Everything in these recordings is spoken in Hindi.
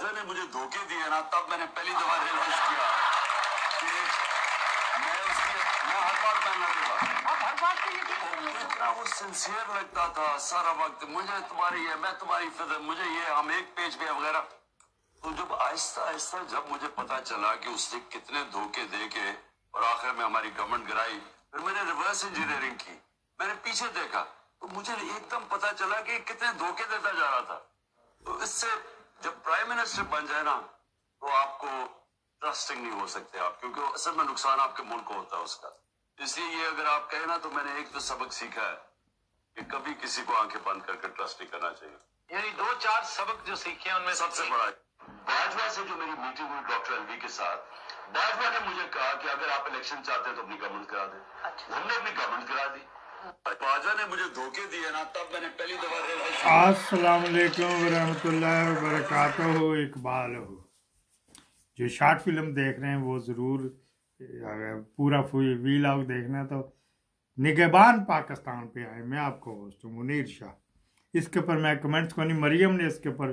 अल्लाह ने मुझे धोखे दिए ना तब मैंने पहली दफा रियलाइज किया कि मैं उसकी मैं हर बात पहनना देगा हर वो सिंसियर लगता था सारा वक्त मुझे तुम्हारी है मैं तुम्हारी फिजर मुझे ये हम एक पेज पे वगैरह तो जब आहिस्ता आहिस्ता जब मुझे पता चला कि उसने कितने धोखे दे के और आखिर में हमारी गवर्नमेंट गिराई फिर मैंने रिवर्स इंजीनियरिंग की मैंने पीछे देखा तो मुझे एकदम पता चला कि कितने धोखे देता जा रहा था तो इससे मिनिस्टर बन जाए ना तो आपको ट्रस्टिंग नहीं हो सकते आप क्योंकि असल में नुकसान आपके मुल्क को होता है उसका इसलिए ये अगर आप कहें ना तो मैंने एक तो सबक सीखा है कि कभी किसी को आंखें बंद करके ट्रस्ट नहीं करना चाहिए यानी दो चार सबक जो सीखे उनमें सबसे बड़ा भाजपा से जो मेरी मीटिंग हुई डॉक्टर एलवी के साथ भाजपा ने मुझे कहा कि अगर आप इलेक्शन चाहते हैं तो अपनी गवर्नमेंट करा दे अच्छा। हमने अपनी गवर्नमेंट करा दी हो इकबाल हो जो शॉर्ट फिल्म देख रहे हैं वो ज़रूर अगर पूरा वी लॉग देखना तो निगेबान पाकिस्तान पे आए मैं आपको होस्ट हूँ मुनीर शाह इसके ऊपर मैं कमेंट्स को नहीं मरियम ने इसके ऊपर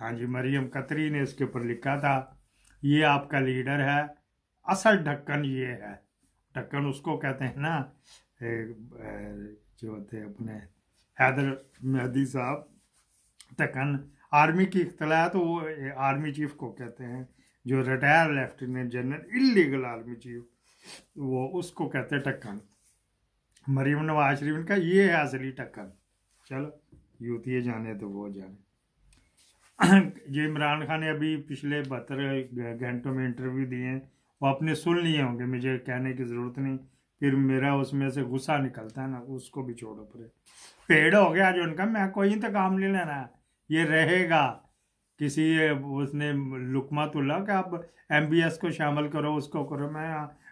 हाँ जी मरियम कतरी ने इसके ऊपर लिखा था ये आपका लीडर है असल ढक्कन ये है ढक्कन उसको कहते हैं ना जो थे अपने हैदर मेहदी साहब तकन आर्मी की इख्तला तो वो आर्मी चीफ को कहते हैं जो retire lieutenant general illegal army chief वो उसको कहते हैं टक्कन मरीम नवाज शरीफ का ये है असली टक्कन चलो यूथ ये जाने तो वो जाने ये इमरान खान ने अभी पिछले बहत्तर घंटों में इंटरव्यू दिए हैं वो अपने सुन लिए होंगे मुझे कहने की ज़रूरत नहीं फिर मेरा उसमें से गुस्सा निकलता है ना उसको भी छोड़ो परे पेड़ हो गया जो उनका मैं कोई तो काम नहीं लेना ये रहेगा किसी उसने लुकमा तो ला आप एम को शामिल करो उसको करो मैं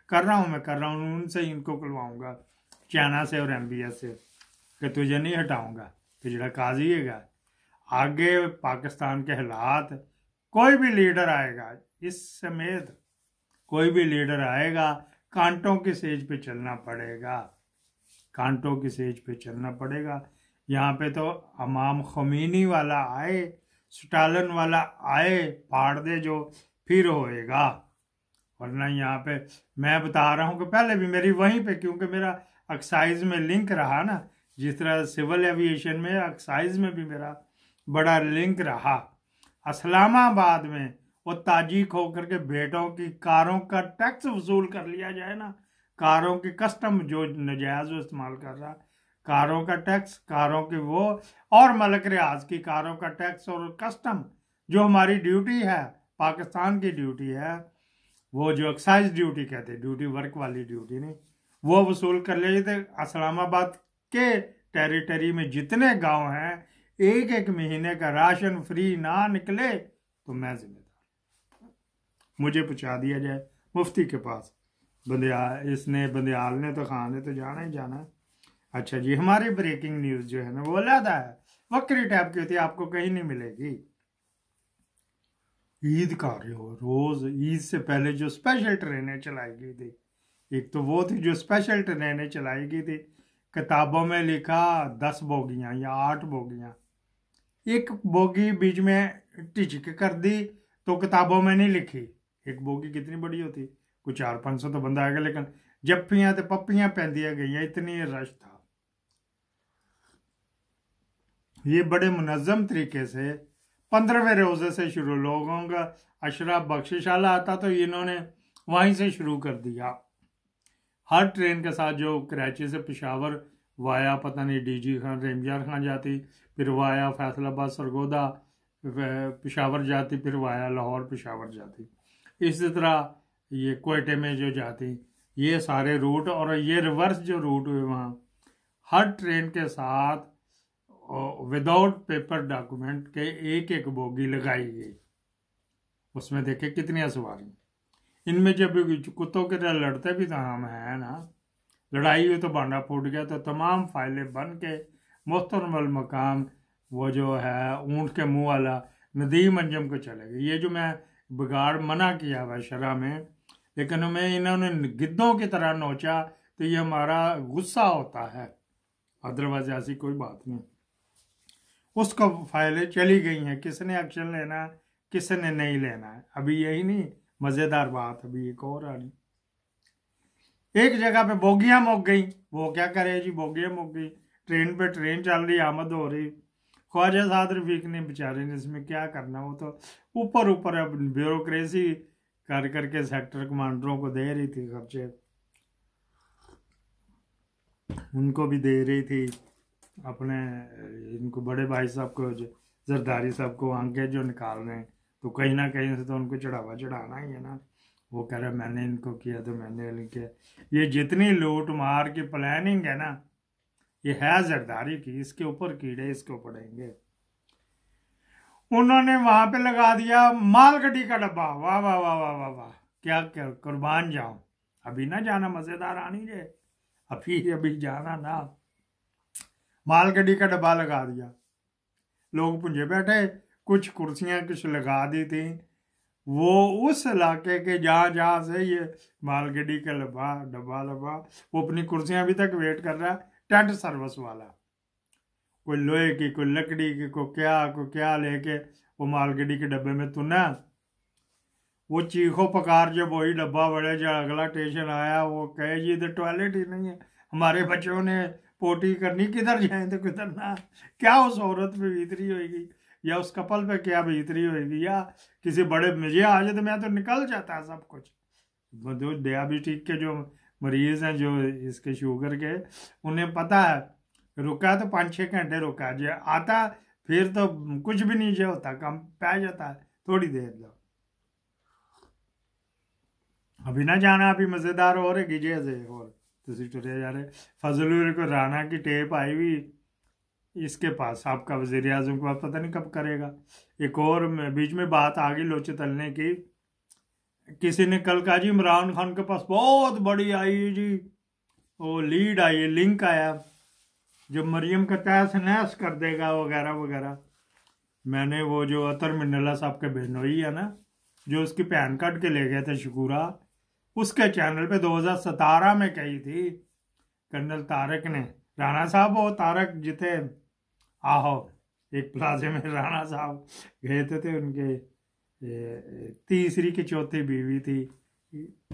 कर रहा हूँ मैं कर रहा हूँ उनसे ही इनको खुलवाऊँगा चाइना से और एम से कि तुझे नहीं हटाऊँगा तो जरा है आगे पाकिस्तान के हालात कोई भी लीडर आएगा इस समेत कोई भी लीडर आएगा कांटों के सेज पे चलना पड़ेगा कांटों के सेज पे चलना पड़ेगा यहाँ पे तो अमाम खमीनी वाला आए स्टालन वाला आए पहाड़ दे जो फिर होएगा वरना यहाँ पे मैं बता रहा हूँ कि पहले भी मेरी वहीं पे क्योंकि मेरा एक्साइज में लिंक रहा ना जिस तरह सिविल एविएशन में एक्साइज में भी मेरा बड़ा लिंक रहा इस्लामाबाद में और ताजिक होकर के बेटों की कारों का टैक्स वसूल कर लिया जाए ना कारों के कस्टम जो नजायज इस्तेमाल कर रहा कारों का टैक्स कारों की वो और मलक रियाज की कारों का टैक्स और कस्टम जो हमारी ड्यूटी है पाकिस्तान की ड्यूटी है वो जो एक्साइज ड्यूटी कहते हैं ड्यूटी वर्क वाली ड्यूटी नहीं वो वसूल कर ले जाते इस्लामाबाद के टेरिटरी में जितने गांव हैं एक एक महीने का राशन फ्री ना निकले तो मैं जिम्मेदार मुझे पहुँचा दिया जाए मुफ्ती के पास बंदयाल इसने बंदयाल ने तो खान ने तो जाना ही जाना है अच्छा जी हमारी ब्रेकिंग न्यूज़ जो है ना वो अलहदा है वक्री टाइप की होती है आपको कहीं नहीं मिलेगी ईद का रहे हो रोज़ ईद से पहले जो स्पेशल ट्रेनें चलाई गई थी एक तो वो थी जो स्पेशल ट्रेनें चलाई गई थी किताबों में लिखा दस बोगियाँ या आठ बोगियाँ एक बोगी बीच में टिचक कर दी तो किताबों में नहीं लिखी एक बोगी कितनी बड़ी होती कुछ चार पाँच सौ तो बंदा आएगा लेकिन जप्पियां तो पहन दिया गई इतनी रश था ये बड़े मुनज़म तरीके से पंद्रहवें रोज़े से शुरू लोगों का अशरा बख्शिशाला आता तो इन्होंने वहीं से शुरू कर दिया हर ट्रेन के साथ जो कराची से पिशावर वाया पता नहीं डी जी खान रेमजार खान जाती फिर वाया फैसलाबाद सरगोदा पिशावर जाती फिर वाया लाहौर पिशावर जाती इसी तरह ये कोयटे में जो जाती ये सारे रूट और ये रिवर्स जो रूट हुए वहाँ हर ट्रेन के साथ विदाउट पेपर डॉक्यूमेंट के एक एक बोगी लगाई गई उसमें देखे कितनी सवारी इनमें जब कुत्तों के तरह लड़ते भी तो हम हैं ना लड़ाई हुई तो बांडा फूट गया तो तमाम फाइलें बन के मुस्तमल मकाम वो जो है ऊँट के मुँह वाला नदीम अंजम को चले गए ये जो मैं बिगाड़ मना किया हुआ शरा में लेकिन हमें इन्होंने गिद्धों की तरह नोचा तो ये हमारा गुस्सा होता है अदरवाइज ऐसी कोई बात नहीं उसको फाइलें चली गई हैं किसने एक्शन लेना है किसने नहीं लेना है अभी यही नहीं मज़ेदार बात अभी एक और आ रही एक जगह पे बोगियां मोक गई वो क्या करे जी बोगियां मोक गई ट्रेन पे ट्रेन चल रही आमद हो रही ख्वाजा साद रफीक ने बेचारे ने इसमें क्या करना वो तो ऊपर ऊपर अब ब्यूरोसी कर करके सेक्टर कमांडरों को दे रही थी खर्चे उनको भी दे रही थी अपने इनको बड़े भाई साहब को जरदारी साहब को आंके जो निकाल रहे हैं तो कहीं ना कहीं से तो उनको चढ़ावा चढ़ाना ही है ना वो कह रहे मैंने इनको किया तो मैंने लिखे ये जितनी लूट मार की प्लानिंग है ना ये है जरदारी की इसके ऊपर कीड़े इसके ऊपर पड़ेंगे उन्होंने वहां पे लगा दिया मालगड्डी का डब्बा वाह वाह वाह वाह वाह वाह क्या क्या कुर्बान जाओ अभी ना जाना मजेदार आनी जे अभी अभी जाना ना मालगड्डी का डब्बा लगा दिया लोग पुंजे बैठे कुछ कुर्सियां कुछ लगा दी थी वो उस इलाके के जहाँ जहाँ से ये मालगड्डी का लबा डब्बा लबा वो अपनी कुर्सियां अभी तक वेट कर रहा है टेंट सर्विस वाला कोई लोहे की कोई लकड़ी की को क्या को क्या लेके वो मालगड्डी के डब्बे में तुना वो चीखो पकार जब वही डब्बा बड़े जो अगला स्टेशन आया वो कहे जी इधर टॉयलेट ही नहीं है हमारे बच्चों ने पोटी करनी किधर जाए तो किधर ना क्या उस औरत पे बीतरी होगी या उस कपल पे क्या बीतरी होगी या किसी बड़े मुझे आ जाए तो मैं तो निकल जाता सब कुछ तो दया भी ठीक के जो मरीज हैं जो इसके शुगर के उन्हें पता है रुका तो पाँच छः घंटे रुका जो आता फिर तो कुछ भी नहीं जो होता कम पै जाता थोड़ी देर दो अभी ना जाना अभी मज़ेदार हो रहे गिजे से और ਤੁਸੀਂ ਟੁਰੇ जा रहे फजल को ਰਾਣਾ की टेप आई ਵੀ इसके पास आपका वजीर अजम के पास पता नहीं कब करेगा एक और बीच में बात आ गई लोचे तलने की किसी ने कल कहा जी इमरान खान के पास बहुत बड़ी आई है जी वो लीड आई है लिंक आया जो मरियम का तहस नहस कर देगा वगैरह वगैरह मैंने वो जो अतर मिनला साहब के बहनोई है ना जो उसकी पैन काट के ले गए थे शकूरा उसके चैनल पे 2017 में कही थी कर्नल तारक ने राणा साहब वो तारक जिथे आहो एक प्लाजे में राणा साहब गए थे, थे उनके तीसरी की चौथी बीवी थी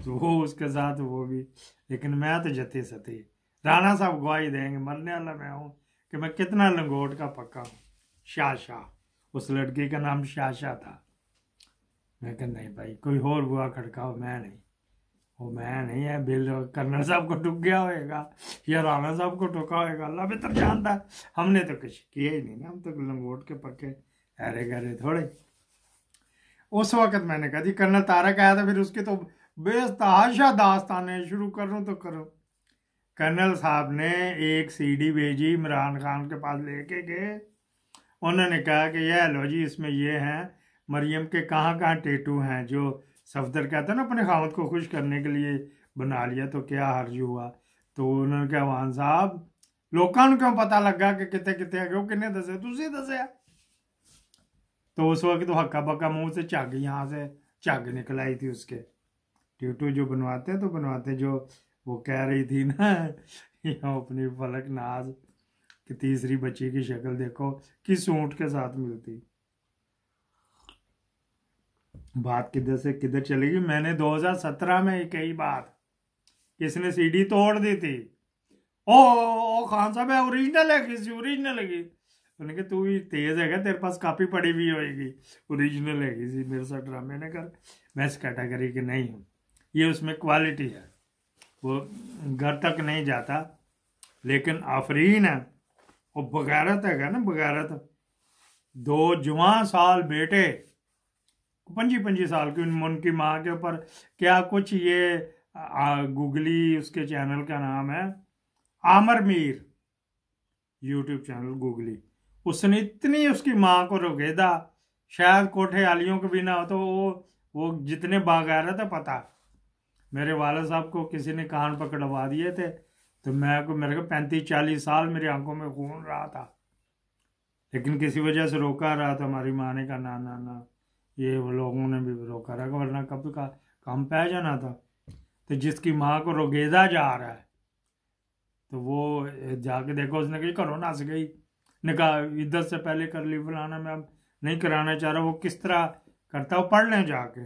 तो वो उसके साथ वो भी लेकिन मैं तो जते सती राणा साहब गवाही देंगे मरने वाला मैं हूँ कि मैं कितना लंगोट का पक्का हूँ शाह शाह उस लड़के का नाम शाह शाह था मैं कह नहीं भाई कोई और बुआ खड़काओ मैं नहीं वो मैं नहीं है बिल कर्नल साहब को टुक गया होएगा या राणा साहब को टुका होएगा अल्लाह बेहतर तो जानता हमने तो कुछ किया ही नहीं ना हम तो लंगोट के पक्के अरे गरे थोड़े उस वक्त मैंने कहा जी कर्नल तारक आया था फिर उसके तो बेतहाशा है शुरू करो तो करो कर्नल साहब ने एक सीडी भेजी इमरान खान के पास लेके गए उन्होंने कहा कि यह लो जी इसमें ये हैं मरियम के कहाँ कहाँ टेटू हैं जो सफदर कहते हैं ना अपने खामद को खुश करने के लिए बना लिया तो क्या हर्ज हुआ तो उन्होंने कहा वाहन साहब लोगों क्यों पता लगा कि कितने कितने क्यों किन्ने दसे तुम दसिया तो उस वक्त तो हक्का बक्का मुंह से चाग यहाँ से चाग निकल आई थी उसके ट्यूटू जो बनवाते तो बनवाते जो वो कह रही थी ना यहाँ अपनी फलक नाज कि तीसरी बच्ची की शक्ल देखो कि सूंट के साथ मिलती बात किधर से किधर चलेगी मैंने 2017 में कई बात किसने सीडी तोड़ दी थी ओ, ओ ओ खान साहब ओरिजिनल है किसी ओरिजिनल है उन्होंने कहा तू भी तेज है तेरे पास कापी पड़ी हुई होएगी ओरिजिनल है किसी मेरे साथ ड्रामे ने कर मैं इस कैटेगरी के नहीं हूँ ये उसमें क्वालिटी है वो घर तक नहीं जाता लेकिन आफरीन है और बगैरत है ना बगैरत दो जुआ साल बेटे पंजी पंजी साल की उनकी माँ के ऊपर क्या कुछ ये गूगली उसके चैनल का नाम है आमर मीर यूट्यूब चैनल गूगली उसने इतनी उसकी माँ को रुकेदा शायद कोठे आलियों के भी ना हो तो वो वो जितने बाग आ रहा था पता मेरे वाला साहब को किसी ने कान पकड़वा दिए थे तो मैं को मेरे को पैंतीस चालीस साल मेरी आंखों में खून रहा था लेकिन किसी वजह से रोका रहा था हमारी माँ ने कहा ना ना ना ये वो लोगों ने भी रोका रहा वरना कब का काम पै जाना था तो जिसकी माँ को रोगेदा जा रहा है तो वो जाके देखो उसने कही करो ना से गई ने कहा से पहले कर ली फलाना मैं अब नहीं कराना चाह रहा वो किस तरह करता वो पढ़ लें जाके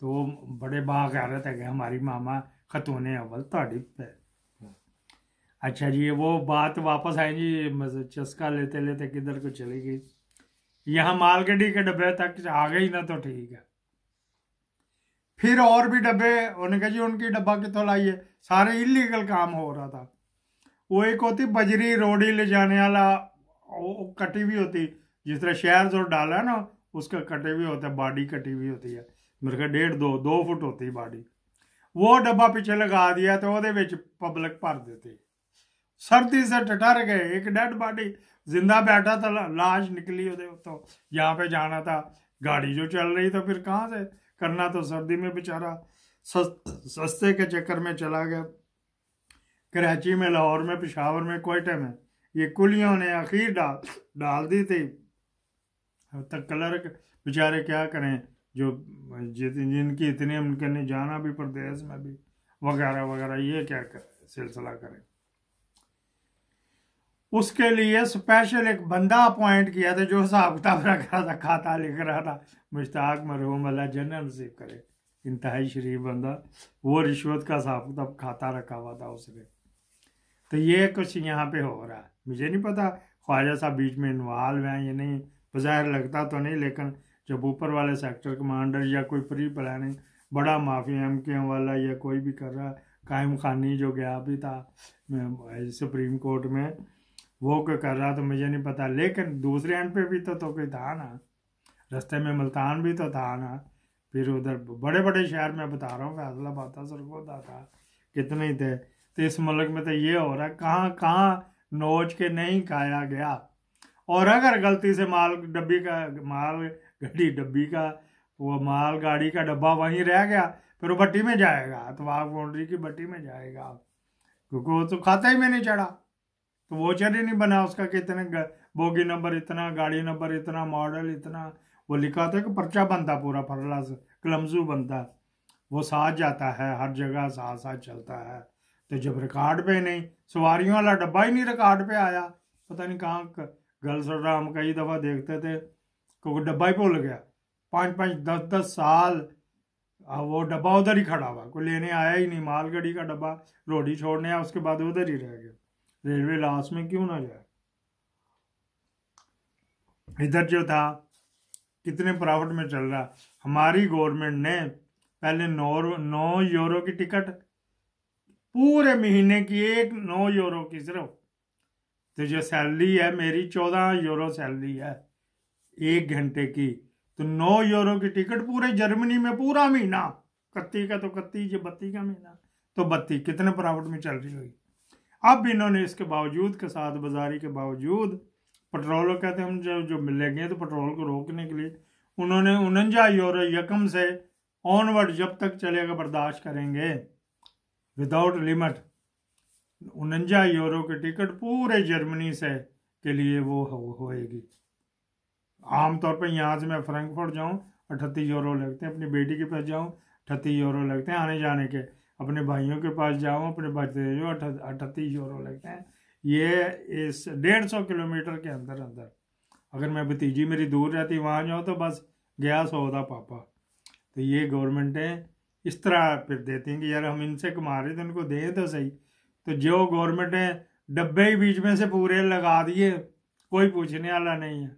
तो वो बड़े बागैरत है कि हमारी मामा खतून अवल ताड़ी अच्छा जी वो बात वापस आई जी चस्का लेते लेते किधर को चली गई यहाँ मालगढ़ी के डब्बे तक आ गई ना तो ठीक है फिर और भी डब्बे उन्होंने कहा जी उनकी डब्बा कितों लाइए सारे इलीगल काम हो रहा था वो एक होती बजरी रोड़ी ले जाने वाला कटी हुई होती जिस तरह शहर जो डाला है ना उसका कटे हुए होता है बाडी कटी हुई होती है मेरे ख्याल डेढ़ दो दो फुट होती है बाडी वो डब्बा पीछे लगा दिया तो वो पब्लिक भर देती सर्दी से ठठर गए एक डेड बॉडी जिंदा बैठा था लाश निकली उदे तो यहाँ पे जाना था गाड़ी जो चल रही तो फिर कहाँ से करना तो सर्दी में बेचारा सस्ते के चक्कर में चला गया कराची में लाहौर में पिशावर में कोयटे में ये कुलियों ने अखीर डाल डाल दी थी अब तक कलर बेचारे क्या करें जो जिनकी इतनी उनके ने जाना भी प्रदेश में भी वगैरह वगैरह ये क्या कर सिलसिला करें उसके लिए स्पेशल एक बंदा अपॉइंट किया था जो हिसाब किताब रख रहा था खाता लिख रहा था मुश्ताक मरहूम अल्लाह जन्नत नसीब करे इंतहाई शरीफ बंदा वो रिश्वत का हिसाब किताब खाता रखा हुआ था उसने तो ये कुछ यहाँ पे हो रहा है मुझे नहीं पता ख्वाजा साहब बीच में इन्वॉल्व हैं या नहीं बाहर लगता तो नहीं लेकिन जब ऊपर वाले सेक्टर कमांडर या कोई प्री प्लानिंग बड़ा माफिया एम के वाला या कोई भी कर रहा कायम खानी जो गया भी था सुप्रीम कोर्ट में वो क्यों कर रहा तो मुझे नहीं पता लेकिन दूसरे एंड पे भी तो, तो कोई था ना रस्ते में मुल्तान भी तो था ना फिर उधर बड़े बड़े शहर में बता रहा हूँ फैसला सर सरगोदा था कितने थे तो इस मुल्क में तो ये हो रहा है कहाँ कहाँ नोच के नहीं खाया गया और अगर गलती से माल डब्बी का माल गड्डी डब्बी का वो माल गाड़ी का डब्बा वहीं रह गया फिर वो भट्टी में जाएगा तो आप बाउंड्री की भट्टी में जाएगा क्योंकि वो तो खाता ही में नहीं चढ़ा तो वोचर ही नहीं बना उसका कितने बोगी नंबर इतना गाड़ी नंबर इतना मॉडल इतना वो लिखा था कि पर्चा बनता पूरा फरला से कलमजू बनता वो साथ जाता है हर जगह साथ साथ चलता है तो जब रिकॉर्ड पे नहीं सवार वाला डब्बा ही नहीं रिकॉर्ड पे आया पता नहीं कहाँ गल रहा हम कई दफ़ा देखते थे क्योंकि डब्बा ही भूल गया पाँच पाँच दस दस साल वो डब्बा उधर ही खड़ा हुआ कोई लेने आया ही नहीं मालगढ़ी का डब्बा रोडी छोड़ने आया उसके बाद उधर ही रह गया रेलवे लास्ट में क्यों ना जाए इधर जो था कितने प्रॉफिट में चल रहा हमारी गवर्नमेंट ने पहले नौ नौ यूरो की टिकट पूरे महीने की एक नौ यूरो की सिर्फ तो जो सैलरी है मेरी चौदह यूरो सैलरी है एक घंटे की तो नौ यूरो की टिकट पूरे जर्मनी में पूरा महीना कत्ती का तो कत्ती जो बत्ती का महीना तो बत्ती कितने प्रॉफिट में चल रही होगी अब इन्होंने इसके बावजूद के साथ बाजारी के बावजूद पेट्रोल कहते हम जो जो मिले गए तो पेट्रोल को रोकने के लिए उन्होंने उनंजा यूरो यकम से ऑनवर्ड जब तक चलेगा बर्दाश्त करेंगे विदाउट लिमिट उनंजा यूरो की टिकट पूरे जर्मनी से के लिए वो हो, होएगी आमतौर पर यहाँ से मैं फ्रैंकफर्ट जाऊँ अठत्तीस यूरो लगते हैं अपनी बेटी के पास जाऊँ अठत्तीस यूरो लगते हैं आने जाने के अपने भाइयों के पास जाऊँ अपने बच्चे जो अठत्तीस यूरो लगते हैं ये इस डेढ़ सौ किलोमीटर के अंदर अंदर अगर मैं भतीजी मेरी दूर रहती वहाँ जाऊँ तो बस गया सौदा पापा तो ये गवर्नमेंटें इस तरह फिर देते हैं कि यार हम इनसे कमा रहे तो इनको दे तो सही तो जो गवर्नमेंट ने डब्बे ही बीच में से पूरे लगा दिए कोई पूछने वाला नहीं है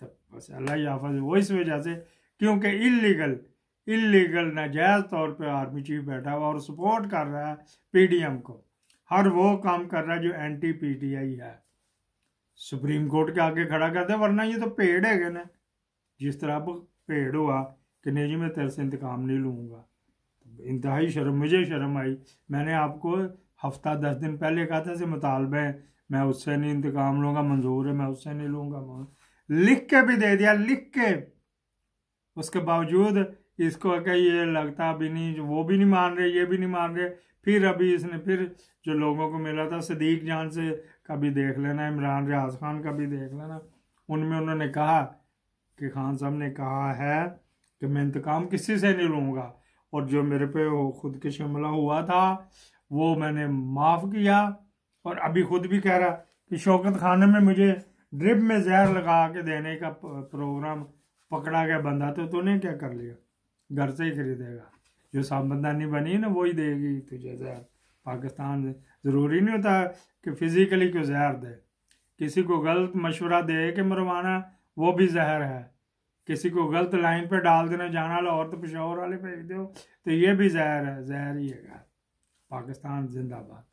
तो बस अल्लाह हाफज वो इस वजह से क्योंकि इलीगल इलीगल नाजायज़ तौर पे आर्मी चीफ बैठा हुआ और सपोर्ट कर रहा है पीडीएम को हर वो काम कर रहा है जो एंटी पीटीआई है सुप्रीम कोर्ट के आगे खड़ा करते वरना ये तो पेड़ है ना जिस तरह अब पेड़ हुआ कि नहीं जी मैं तेरे से इंतकाम नहीं लूँगा इंतहाई शर्म मुझे शर्म आई मैंने आपको हफ्ता दस दिन पहले कहा था से मुतालबे मैं उससे नहीं इंतकाम लूँगा मंजूर है मैं उससे नहीं लूँगा लिख के भी दे दिया लिख के उसके बावजूद इसको क्या ये लगता अभी नहीं वो भी नहीं मान रहे ये भी नहीं मान रहे फिर अभी इसने फिर जो लोगों को मिला था सदीक जान से कभी देख लेना इमरान रियाज खान का भी देख लेना उनमें उन्होंने कहा कि खान साहब ने कहा है कि मैं इंतकाम किसी से नहीं लूँगा और जो मेरे पे वो के हमला हुआ था वो मैंने माफ़ किया और अभी खुद भी कह रहा कि शौकत खाने में मुझे ड्रिप में जहर लगा के देने का प्रोग्राम पकड़ा गया बंदा तो तूने क्या कर लिया घर से ही खरीदेगा जो सामबंदानी बनी ना वही देगी तुझे जहर पाकिस्तान ज़रूरी नहीं होता कि फिज़िकली क्यों जहर दे किसी को गलत मशवरा दे के मरवाना वो भी जहर है किसी को गलत लाइन पे डाल देना जाना वाला और तो पिशावर वाले भेज दो तो ये भी जहर है जहर ही है पाकिस्तान जिंदाबाद